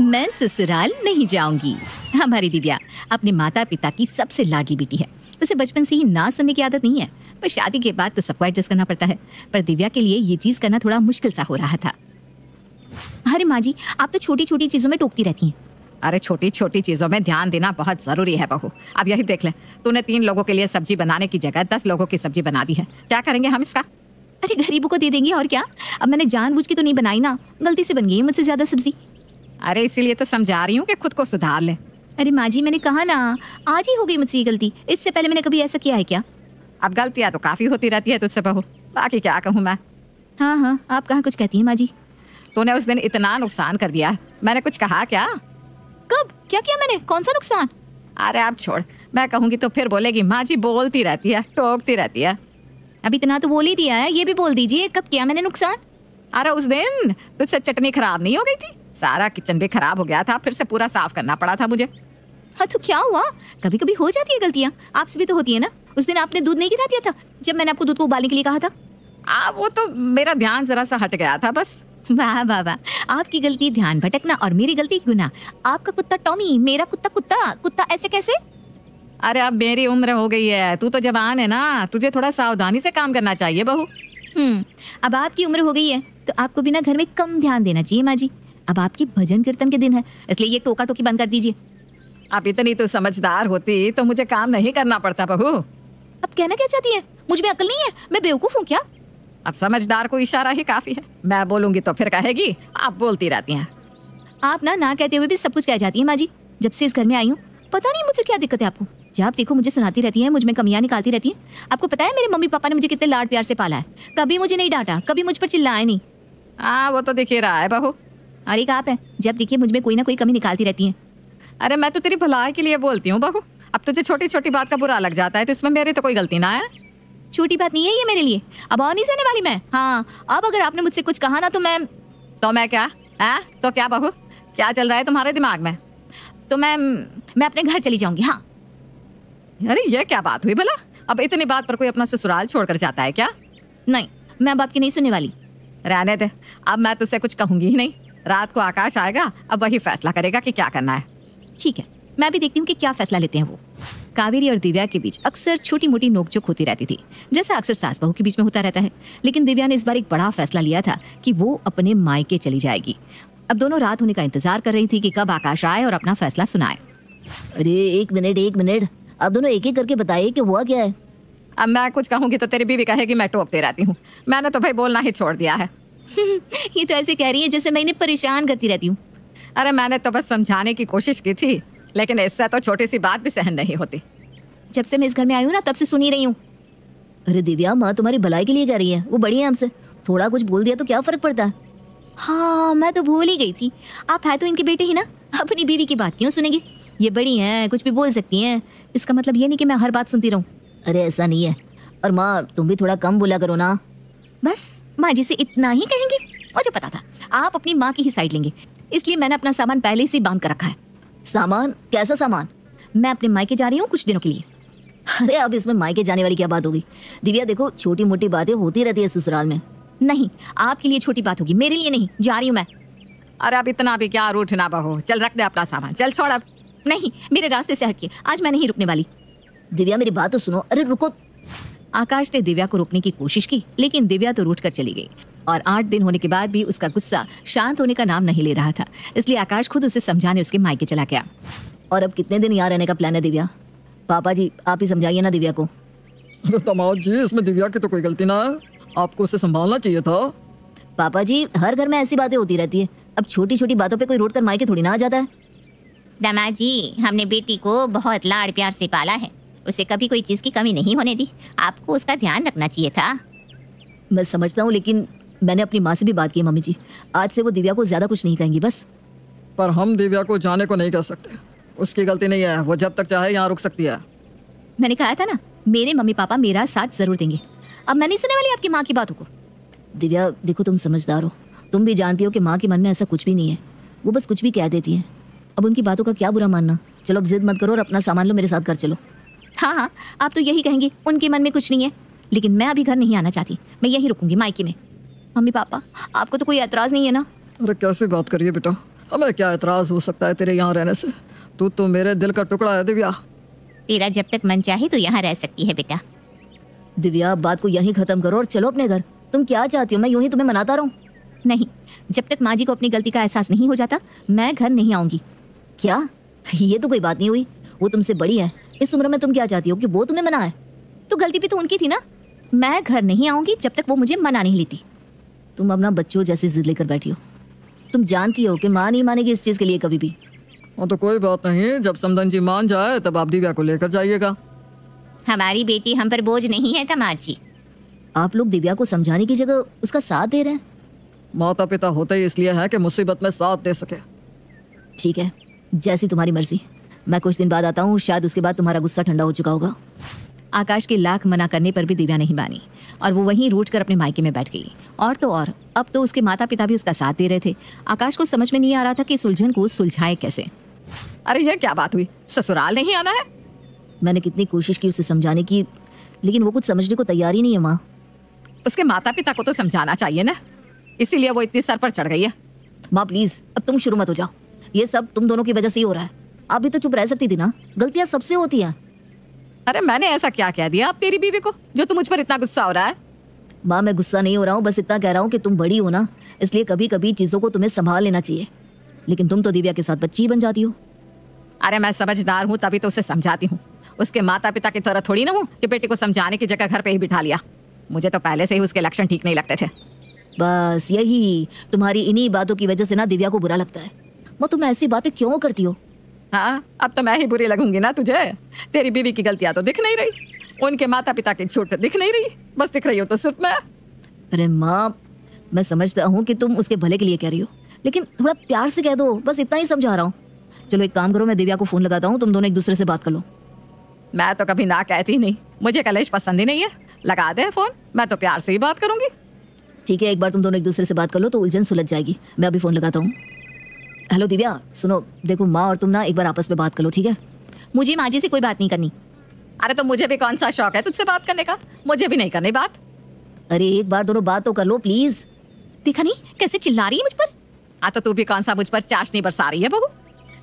मैं ससुराल नहीं जाऊंगी हमारी हाँ दिव्या अपने माता पिता की सबसे लाडली बेटी है उसे बचपन से ही ना सुनने की आदत नहीं है पर शादी के बाद तो सबको एडजस्ट करना पड़ता है पर दिव्या के लिए ये चीज़ करना थोड़ा मुश्किल सा हो रहा था अरे माँ जी आप तो छोटी छोटी चीज़ों में टोकती रहती हैं अरे छोटी छोटी चीज़ों में ध्यान देना बहुत ज़रूरी है बहू अब यही देख ले तूने तीन लोगों के लिए सब्जी बनाने की जगह दस लोगों की सब्जी बना दी है क्या करेंगे हम इसका अरे गरीबों को दे देंगे और क्या अब मैंने जानबूझ के तो नहीं बनाई ना गलती से बन गई मुझसे ज़्यादा सब्जी अरे इसीलिए तो समझा रही हूँ कि खुद को सुधार ले अरे माँ जी मैंने कहा ना आज ही हो गई मुझसे ये गलती इससे पहले मैंने कभी ऐसा किया है क्या अब गलतियाँ तो काफ़ी होती रहती है तुझसे बहू बाकी क्या कहूँ मैं हाँ हाँ आप कहाँ कुछ कहती हैं माँ जी तूने उस दिन इतना नुकसान कर दिया मैंने कुछ कहा क्या कब क्या किया मैंने कौन सा नुकसान अरे आप छोड़ मैं कहूँगी तो फिर बोलेगी माँ जी बोलती रहती है टोकती रहती है अब इतना तो बोल ही दिया है ये भी बोल दीजिए कब किया मैंने नुकसान अरे उस दिन तुझसे चटनी खराब नहीं हो गई थी सारा किचन भी खराब हो गया था फिर से पूरा साफ करना पड़ा था मुझे हाँ तो क्या हुआ कभी कभी हो जाती है गलतियाँ आपसे भी तो होती है ना उस दिन आपने दूध नहीं गिरा दिया था जब मैंने आपको दूध को उबालने के लिए कहा था आ, वो तो मेरा ध्यान जरा सा हट गया था बस वाह वाह वाह आपकी गलती ध्यान भटकना और मेरी गलती गुना आपका कुत्ता टॉमी मेरा कुत्ता कुत्ता कुत्ता ऐसे कैसे अरे अब मेरी उम्र हो गई है तू तो जवान है ना तुझे थोड़ा सावधानी से काम करना चाहिए बहू हम्म अब आपकी उम्र हो गई है तो आपको बिना घर में कम ध्यान देना चाहिए माँ जी अब आपकी भजन कीर्तन के दिन है इसलिए ये टोका टोकी बंद कर दीजिए आप इतनी तो समझदार होती तो मुझे काम नहीं करना पड़ता बहू अब कहना क्या चाहती है मुझ में अकल नहीं है मैं बेवकूफ हूँ क्या अब समझदार को इशारा ही काफी है मैं बोलूंगी तो फिर कहेगी आप बोलती रहती हैं आप ना ना कहते हुए भी सब कुछ कह जाती है माँ जी जब से इस घर में आई हूँ पता नहीं मुझसे क्या दिक्कत है आपको जब देखो मुझे सुनाती रहती है मुझ में कमियाँ निकालती रहती है आपको पता है मेरे मम्मी पापा ने मुझे कितने लाड प्यार से पाला है कभी मुझे नहीं डांटा कभी मुझ पर चिल्लाया नहीं आ, वो तो दिखे रहा है बहू अरे कहाँ है जब देखिए मुझमें कोई ना कोई कमी निकालती रहती है अरे मैं तो तेरी भलाई के लिए बोलती हूँ बहू अब तुझे छोटी छोटी बात का बुरा लग जाता है तो इसमें मेरी तो कोई गलती ना है छोटी बात नहीं है ये मेरे लिए अब और नहीं सहने वाली मैं हाँ अब अगर आपने मुझसे कुछ कहा ना तो मैं तो मैं क्या है तो क्या बहू क्या चल रहा है तुम्हारे दिमाग में तो मैं मैं अपने घर चली जाऊंगी हाँ अरे ये क्या बात हुई भला अब इतनी बात पर कोई अपना ससुराल छोड़कर जाता है क्या नहीं मैं अब आपकी नहीं सुनने वाली रहने दे अब मैं तुझसे कुछ कहूंगी ही नहीं रात को आकाश आएगा अब वही फैसला करेगा कि क्या करना है ठीक है मैं भी देखती हूँ कि क्या फैसला लेते हैं वो कावेरी और दिव्या के बीच अक्सर छोटी मोटी नोकझोंक होती रहती थी जैसा अक्सर सास बहू के बीच में होता रहता है लेकिन दिव्या ने इस बार एक बड़ा फैसला लिया था कि वो अपने मायके चली जाएगी अब दोनों रात होने का इंतजार कर रही थी कि कब आकाश आए और अपना फैसला सुनाए अरे एक मिनट एक मिनट अब दोनों एक एक करके बताइए कि हुआ क्या है अब मैं कुछ कहूँगी तो तेरी बीवी कहेगी मैं टोकते रहती हूँ मैंने तो भाई बोलना ही छोड़ दिया है ये तो ऐसे कह रही है जैसे मैं इन्हें परेशान करती रहती हूँ अरे मैंने तो बस समझाने की कोशिश की थी लेकिन ऐसा तो छोटी सी बात भी सहन नहीं होती जब से मैं इस घर में आई हूँ ना तब से सुनी रही हूँ अरे दिव्या माँ तुम्हारी भलाई के लिए कह रही है वो बड़ी है हमसे थोड़ा कुछ बोल दिया तो क्या फर्क पड़ता है हाँ मैं तो भूल ही गई थी आप है तो इनके बेटे ही ना अपनी बीवी की बात क्यों सुनेंगे ये बड़ी हैं कुछ भी बोल सकती हैं इसका मतलब ये नहीं कि मैं हर बात सुनती रहूँ अरे ऐसा नहीं है और माँ तुम भी थोड़ा कम बोला करो ना बस माँ जी से इतना ही कहेंगे मुझे पता था आप अपनी माँ की ही साइड लेंगे इसलिए मैंने अपना सामान पहले से बांध कर रखा है सामान कैसा सामान मैं अपने मायके जा रही हूँ कुछ दिनों के लिए अरे अब इसमें मायके जाने वाली क्या बात होगी दिव्या देखो छोटी मोटी बातें होती रहती है ससुराल में नहीं आपके लिए छोटी बात होगी मेरे लिए नहीं जा रही हूँ मैं अरे आप इतना भी क्या रूठ ना बहो चल रख दे अपना सामान चल छोड़ अब नहीं मेरे रास्ते से हटिए आज मैं नहीं रुकने वाली दिव्या मेरी बात तो सुनो अरे रुको आकाश ने दिव्या को रोकने की कोशिश की लेकिन दिव्या तो रूट कर चली गई और आठ दिन होने के बाद भी उसका गुस्सा शांत होने का नाम नहीं ले रहा था इसलिए आकाश खुद उसे समझाने उसके मायके चला गया और अब कितने दिन यहाँ रहने का प्लान है दिव्या पापा जी आप ही समझाइए ना दिव्या को जी इसमें दिव्या की तो कोई गलती ना है आपको उसे संभालना चाहिए था पापा जी हर घर में ऐसी बातें होती रहती है अब छोटी छोटी बातों पे कोई रोड कर मायके थोड़ी ना आ जाता है दमा जी हमने बेटी को बहुत लाड़ प्यार से पाला है उसे कभी कोई चीज़ की कमी नहीं होने दी आपको उसका ध्यान रखना चाहिए था मैं समझता हूँ लेकिन मैंने अपनी माँ से भी बात की मम्मी जी आज से वो दिव्या को ज़्यादा कुछ नहीं कहेंगी बस पर हम दिव्या को जाने को नहीं कह सकते उसकी गलती नहीं है वो जब तक चाहे यहाँ रुक सकती है मैंने कहा था ना मेरे मम्मी पापा मेरा साथ ज़रूर देंगे अब मैं नहीं सुनने वाली आपकी माँ की बातों को दिव्या देखो तुम समझदार हो तुम भी जानती हो कि माँ के मन में ऐसा कुछ भी नहीं है वो बस कुछ भी कह देती है अब उनकी बातों का क्या बुरा मानना चलो अब जिद मत करो और अपना सामान लो मेरे साथ घर चलो हाँ हाँ आप तो यही कहेंगी उनके मन में कुछ नहीं है लेकिन मैं अभी घर नहीं आना चाहती मैं यही रुकूंगी मायके में मम्मी पापा आपको तो कोई एतराज़ नहीं है ना अरे कैसे बात करिए बेटा हमें क्या एतराज़ हो सकता है तेरे यहाँ रहने से तू तो मेरे दिल का टुकड़ा है दिव्या तेरा जब तक मन चाहे तो यहाँ रह सकती है बेटा दिव्या बात को यहीं ख़त्म करो और चलो अपने घर तुम क्या चाहती हो मैं यूं ही तुम्हें मनाता रहूँ नहीं जब तक माँ जी को अपनी गलती का एहसास नहीं हो जाता मैं घर नहीं आऊंगी क्या ये तो कोई बात नहीं हुई वो तुमसे बड़ी है इस उम्र में तुम क्या चाहती हो कि वो तुम्हें मनाए तो गलती भी तो उनकी थी ना मैं घर नहीं आऊँगी जब तक वो मुझे मना नहीं लेती तुम अपना बच्चों जैसे जिद लेकर बैठी हो तुम जानती हो कि माँ नहीं मानेगी इस चीज़ के लिए कभी भी वो तो कोई बात नहीं जब समदन जी मान जाए तब आप दिव्या को लेकर जाइएगा हमारी बेटी हम पर बोझ नहीं है कमार जी आप लोग दिव्या को समझाने की जगह उसका साथ दे रहे हैं माता पिता होते ही इसलिए है कि मुसीबत में साथ दे सके ठीक है जैसी तुम्हारी मर्जी मैं कुछ दिन बाद आता हूँ शायद उसके बाद तुम्हारा गुस्सा ठंडा हो चुका होगा आकाश की लाख मना करने पर भी दिव्या नहीं मानी और वो वहीं रूट कर अपने मायके में बैठ गई और तो और अब तो उसके माता पिता भी उसका साथ दे रहे थे आकाश को समझ में नहीं आ रहा था कि सुलझन को सुलझाए कैसे अरे यह क्या बात हुई ससुराल नहीं आना है मैंने कितनी कोशिश की उसे समझाने की लेकिन वो कुछ समझने को तैयार ही नहीं है माँ उसके माता पिता को तो समझाना चाहिए ना इसीलिए वो इतनी सर पर चढ़ गई है माँ प्लीज़ अब तुम शुरू मत हो जाओ ये सब तुम दोनों की वजह से ही हो रहा है आप भी तो चुप रह सकती थी ना गलतियाँ सबसे होती हैं अरे मैंने ऐसा क्या कह दिया आप तेरी बीवी को जो तुम मुझ पर इतना गुस्सा हो रहा है माँ मैं गुस्सा नहीं हो रहा हूँ बस इतना कह रहा हूँ कि तुम बड़ी हो ना इसलिए कभी कभी चीज़ों को तुम्हें संभाल लेना चाहिए लेकिन तुम तो दिव्या के साथ बच्ची बन जाती हो अरे मैं समझदार हूँ तभी तो उसे समझाती हूँ उसके माता पिता की तरह थोड़ी ना हूँ कि बेटी को समझाने की जगह घर पर ही बिठा लिया मुझे तो पहले से ही उसके लक्षण ठीक नहीं लगते थे बस यही तुम्हारी इन्हीं बातों की वजह से ना दिव्या को बुरा लगता है मैं तुम ऐसी बातें क्यों करती हो हाँ अब तो मैं ही बुरी लगूंगी ना तुझे तेरी बीवी की गलतियां तो दिख नहीं रही उनके माता पिता की छूट दिख नहीं रही बस दिख रही हो तो सिर्फ मैं अरे माँ मैं समझता हूँ कि तुम उसके भले के लिए कह रही हो लेकिन थोड़ा प्यार से कह दो बस इतना ही समझा रहा हूँ चलो एक काम करो मैं दिव्या को फोन लगाता हूँ तुम दोनों एक दूसरे से बात कर लो मैं तो कभी ना कहती नहीं मुझे कलेश पसंद ही नहीं है लगा दे फोन मैं तो प्यार से ही बात करूंगी ठीक है एक बार तुम दोनों एक दूसरे से बात कर लो तो उलझन सुलझ जाएगी मैं अभी फोन लगाता हूँ हेलो दिव्या सुनो देखो माँ और तुम ना एक बार आपस में बात करो ठीक है मुझे माँ जी से कोई बात नहीं करनी अरे तो मुझे भी कौन सा शौक है तुझसे बात करने का मुझे भी नहीं करनी बात अरे एक बार दोनों बात तो कर लो प्लीज देखा नहीं कैसे चिल्ला रही है मुझ पर आ तो तू भी कौन सा मुझ पर चाशनी बरसा रही है बहू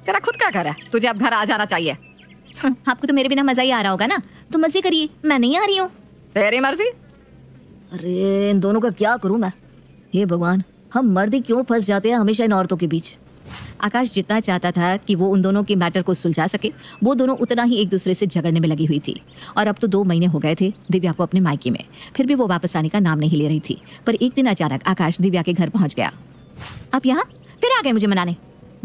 तेरा खुद का घर है तुझे अब घर आ जाना चाहिए हाँ, आपको तो मेरे बिना मजा ही आ रहा होगा ना तो मजे करिए मैं नहीं आ रही हूँ तेरी मर्जी अरे इन दोनों का क्या करूँ मैं हे भगवान हम मर्द क्यों फंस जाते हैं हमेशा इन औरतों के बीच आकाश जितना चाहता था कि वो उन दोनों के मैटर को सुलझा सके वो दोनों उतना ही एक दूसरे से झगड़ने में लगी हुई थी और अब तो दो महीने हो गए थे दिव्या को अपने मायके में फिर भी वो वापस आने का नाम नहीं ले रही थी पर एक दिन अचानक आकाश दिव्या के घर पहुंच गया आप यहाँ फिर आ गए मुझे मनाने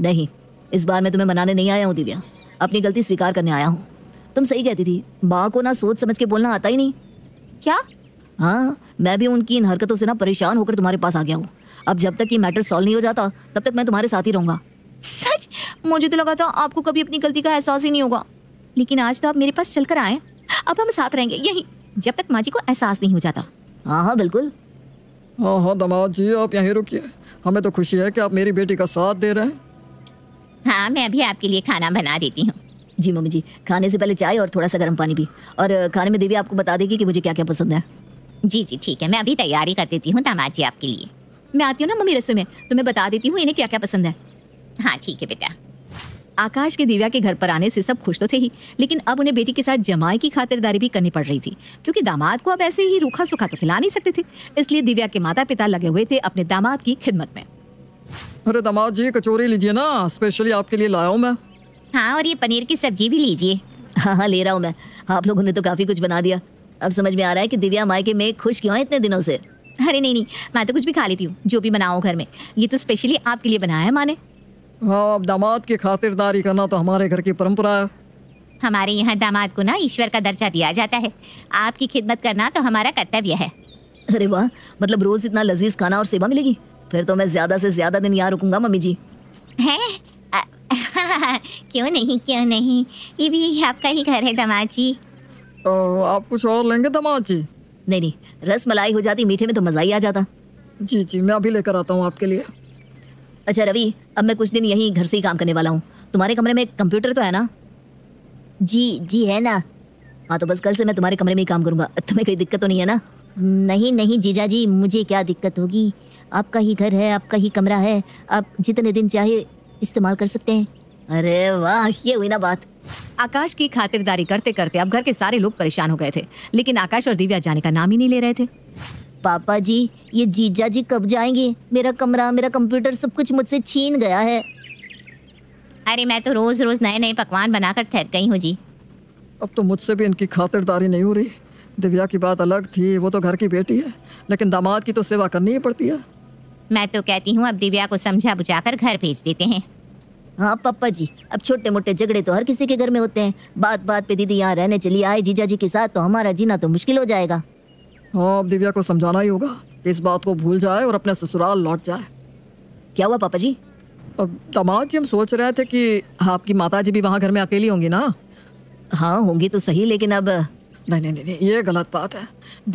नहीं इस बार मैं तुम्हें मनाने नहीं आया हूँ दिव्या अपनी गलती स्वीकार करने आया हूँ तुम सही कहती थी माँ को ना सोच समझ के बोलना आता ही नहीं क्या हाँ मैं भी उनकी इन हरकतों से ना परेशान होकर तुम्हारे पास आ गया हूँ अब जब तक ये मैटर सॉल्व नहीं हो जाता तब तक मैं तुम्हारे साथ ही रहूंगा सच मुझे तो लगा था आपको कभी अपनी गलती का एहसास ही नहीं होगा लेकिन आज तो आप मेरे पास चलकर आए अब हम साथ रहेंगे यहीं जब तक माँ जी को एहसास नहीं हो जाता हाँ हाँ बिल्कुल हाँ हाँ दमाद जी आप यहीं रुकिए हमें तो खुशी है कि आप मेरी बेटी का साथ दे रहे हैं हाँ मैं अभी आपके लिए खाना बना देती हूँ जी मम्मी जी खाने से पहले चाय और थोड़ा सा गर्म पानी भी और खाने में देवी आपको बता देगी कि मुझे क्या क्या पसंद है जी जी ठीक है मैं अभी तैयारी कर देती हूँ दामाद जी आपके लिए मैं आती हूँ ना मम्मी रसोई में तो मैं बता देती हूँ इन्हें क्या क्या पसंद है हाँ ठीक है बेटा आकाश के दिव्या के घर पर आने से सब खुश तो थे ही लेकिन अब उन्हें बेटी के साथ जमाई की खातिरदारी भी करनी पड़ रही थी क्योंकि दामाद को अब ऐसे ही रूखा सूखा तो खिला नहीं सकते थे इसलिए दिव्या के माता पिता लगे हुए थे अपने दामाद की खिदमत में अरे दामाद जी कचोरी लीजिए ना स्पेशली आपके लिए लाया हूँ मैं हाँ और ये पनीर की सब्जी भी लीजिए हाँ हाँ ले रहा हूँ मैं आप लोगों ने तो काफ़ी कुछ बना दिया अब समझ में आ रहा है कि दिव्या माई के मैं खुश क्यों है इतने दिनों से अरे नहीं नहीं मैं तो कुछ भी खा लेती हूँ जो भी बनाओ घर में ये तो स्पेशली आपके लिए बनाया है माने हाँ दामाद की खातिरदारी करना तो हमारे घर की परंपरा है हमारे यहाँ दामाद को ना ईश्वर का दर्जा दिया जाता है आपकी खिदमत करना तो हमारा कर्तव्य है अरे वाह मतलब रोज इतना लजीज खाना और सेवा मिलेगी फिर तो मैं ज्यादा से ज्यादा दिन यहाँ रुकूंगा मम्मी जी है क्यों नहीं क्यों नहीं ये भी आपका ही घर है दामाद जी आप कुछ और लेंगे दामाद जी नहीं नहीं रस मलाई हो जाती मीठे में तो मज़ा ही आ जाता जी जी मैं अभी लेकर आता हूँ आपके लिए अच्छा रवि अब मैं कुछ दिन यहीं घर से ही काम करने वाला हूँ तुम्हारे कमरे में कंप्यूटर तो है ना जी जी है ना हाँ तो बस कल से मैं तुम्हारे कमरे में ही काम करूँगा तुम्हें कोई दिक्कत तो नहीं है ना नहीं नहीं जीजा जी मुझे क्या दिक्कत होगी आपका ही घर है आपका ही कमरा है आप जितने दिन चाहे इस्तेमाल कर सकते हैं अरे वाह ये हुई ना बात आकाश की खातिरदारी करते करते अब घर के सारे लोग परेशान हो गए थे लेकिन आकाश और दिव्या जाने का नाम ही नहीं ले रहे थे पापा जी ये जीजा जी कब जाएंगे मेरा कमरा मेरा कंप्यूटर सब कुछ मुझसे छीन गया है अरे मैं तो रोज रोज नए नए पकवान बनाकर थक गई हूँ जी अब तो मुझसे भी इनकी खातिरदारी नहीं हो रही दिव्या की बात अलग थी वो तो घर की बेटी है लेकिन दामाद की तो सेवा करनी ही पड़ती है मैं तो कहती हूँ अब दिव्या को समझा बुझा कर घर भेज देते हैं हाँ पापा जी अब छोटे मोटे झगड़े तो हर किसी के घर में होते हैं बात बात पे दीदी यहाँ रहने चली आए जीजा जी के साथ तो हमारा जीना तो मुश्किल हो जाएगा हाँ अब दिव्या को समझाना ही होगा इस बात को भूल जाए और अपने ससुराल लौट जाए क्या हुआ पापा जी अब दामाद जी हम सोच रहे थे कि हाँ, आपकी माता जी भी वहाँ घर में अकेली होंगी ना हाँ होंगी तो सही लेकिन अब नहीं नहीं नहीं ये गलत बात है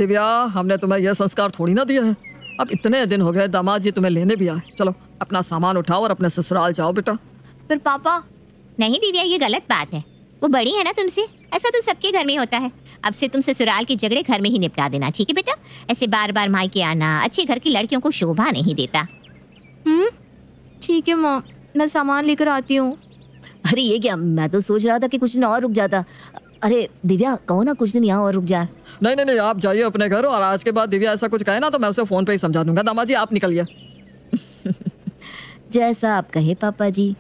दिव्या हमने तुम्हें यह संस्कार थोड़ी ना दिया है अब इतने दिन हो गए दामाद जी तुम्हें लेने भी आए चलो अपना सामान उठाओ और अपने ससुराल जाओ बेटा पर पापा नहीं दिव्या ये गलत बात है वो बड़ी है ना तुमसे ऐसा तो सबके घर में होता है अब से तुम ससुराल के झगड़े घर में ही निपटा देना ठीक है बेटा ऐसे बार बार माई के आना अच्छे घर की लड़कियों को शोभा नहीं देता हम्म, ठीक है माँ मैं सामान लेकर आती हूँ अरे ये क्या मैं तो सोच रहा था कि कुछ दिन और रुक जाता अरे दिव्या कहो ना कुछ दिन यहाँ और रुक जाए नहीं नहीं नहीं आप जाइए अपने घर और आज के बाद दिव्या ऐसा कुछ कहे ना तो मैं उसे फोन पे ही समझा दूंगा दामा जी आप निकलिए जैसा आप कहे पापा जी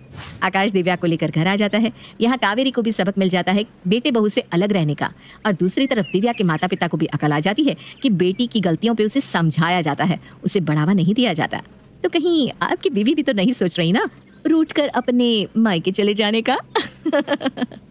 आकाश दिव्या को लेकर घर आ जाता है यहाँ कावेरी को भी सबक मिल जाता है बेटे बहू से अलग रहने का और दूसरी तरफ दिव्या के माता पिता को भी अकल आ जाती है कि बेटी की गलतियों पे उसे समझाया जाता है उसे बढ़ावा नहीं दिया जाता तो कहीं आपकी बीवी भी तो नहीं सोच रही ना रूट कर अपने मायके चले जाने का